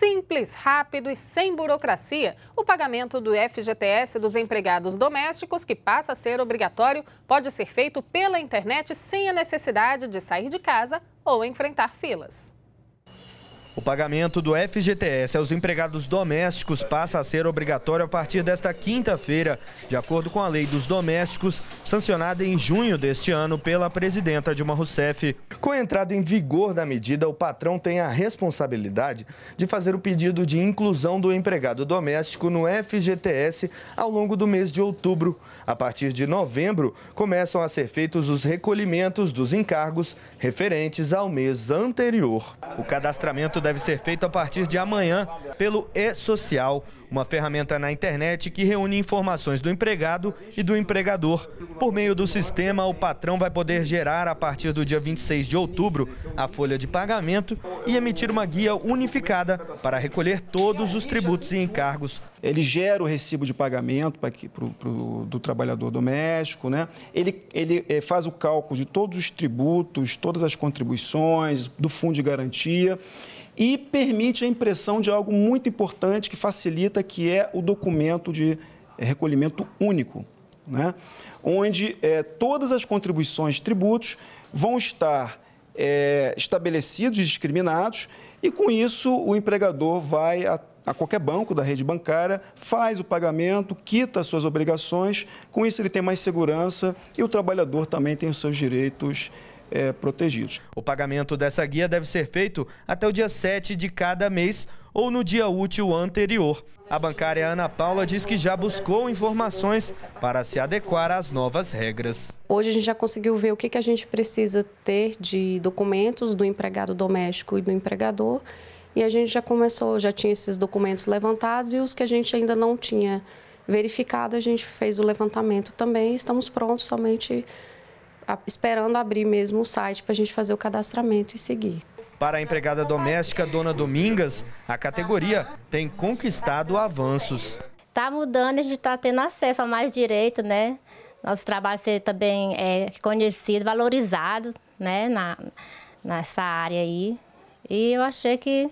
Simples, rápido e sem burocracia, o pagamento do FGTS dos empregados domésticos, que passa a ser obrigatório, pode ser feito pela internet sem a necessidade de sair de casa ou enfrentar filas. O pagamento do FGTS aos empregados domésticos passa a ser obrigatório a partir desta quinta-feira, de acordo com a Lei dos Domésticos, sancionada em junho deste ano pela presidenta Dilma Rousseff. Com a entrada em vigor da medida, o patrão tem a responsabilidade de fazer o pedido de inclusão do empregado doméstico no FGTS ao longo do mês de outubro. A partir de novembro, começam a ser feitos os recolhimentos dos encargos referentes ao mês anterior. O cadastramento deve ser feito a partir de amanhã pelo E-Social, uma ferramenta na internet que reúne informações do empregado e do empregador. Por meio do sistema, o patrão vai poder gerar, a partir do dia 26 de outubro, a folha de pagamento e emitir uma guia unificada para recolher todos os tributos e encargos ele gera o recibo de pagamento para que, pro, pro, do trabalhador doméstico, né? ele, ele é, faz o cálculo de todos os tributos, todas as contribuições, do fundo de garantia e permite a impressão de algo muito importante que facilita, que é o documento de recolhimento único, né? onde é, todas as contribuições e tributos vão estar é, estabelecidos e discriminados, e com isso o empregador vai a, a qualquer banco da rede bancária, faz o pagamento, quita as suas obrigações, com isso ele tem mais segurança e o trabalhador também tem os seus direitos é, protegidos. O pagamento dessa guia deve ser feito até o dia 7 de cada mês ou no dia útil anterior. A bancária Ana Paula diz que já buscou informações para se adequar às novas regras. Hoje a gente já conseguiu ver o que a gente precisa ter de documentos do empregado doméstico e do empregador e a gente já começou, já tinha esses documentos levantados e os que a gente ainda não tinha verificado, a gente fez o levantamento também. Estamos prontos, somente esperando abrir mesmo o site para a gente fazer o cadastramento e seguir. Para a empregada doméstica Dona Domingas, a categoria tem conquistado avanços. Está mudando, a gente está tendo acesso a mais direito, né? Nosso trabalho ser também é conhecido, valorizado, né? Na, nessa área aí. E eu achei que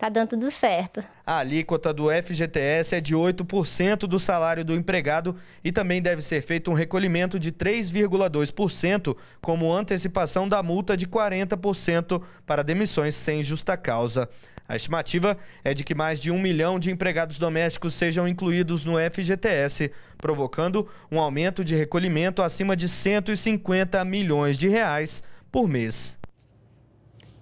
tá dando tudo certo. A alíquota do FGTS é de 8% do salário do empregado e também deve ser feito um recolhimento de 3,2% como antecipação da multa de 40% para demissões sem justa causa. A estimativa é de que mais de um milhão de empregados domésticos sejam incluídos no FGTS, provocando um aumento de recolhimento acima de 150 milhões de reais por mês.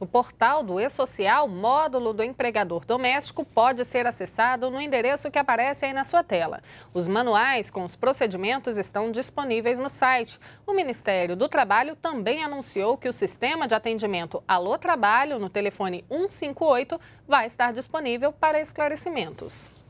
O portal do E-Social, módulo do empregador doméstico, pode ser acessado no endereço que aparece aí na sua tela. Os manuais com os procedimentos estão disponíveis no site. O Ministério do Trabalho também anunciou que o sistema de atendimento Alô Trabalho, no telefone 158, vai estar disponível para esclarecimentos.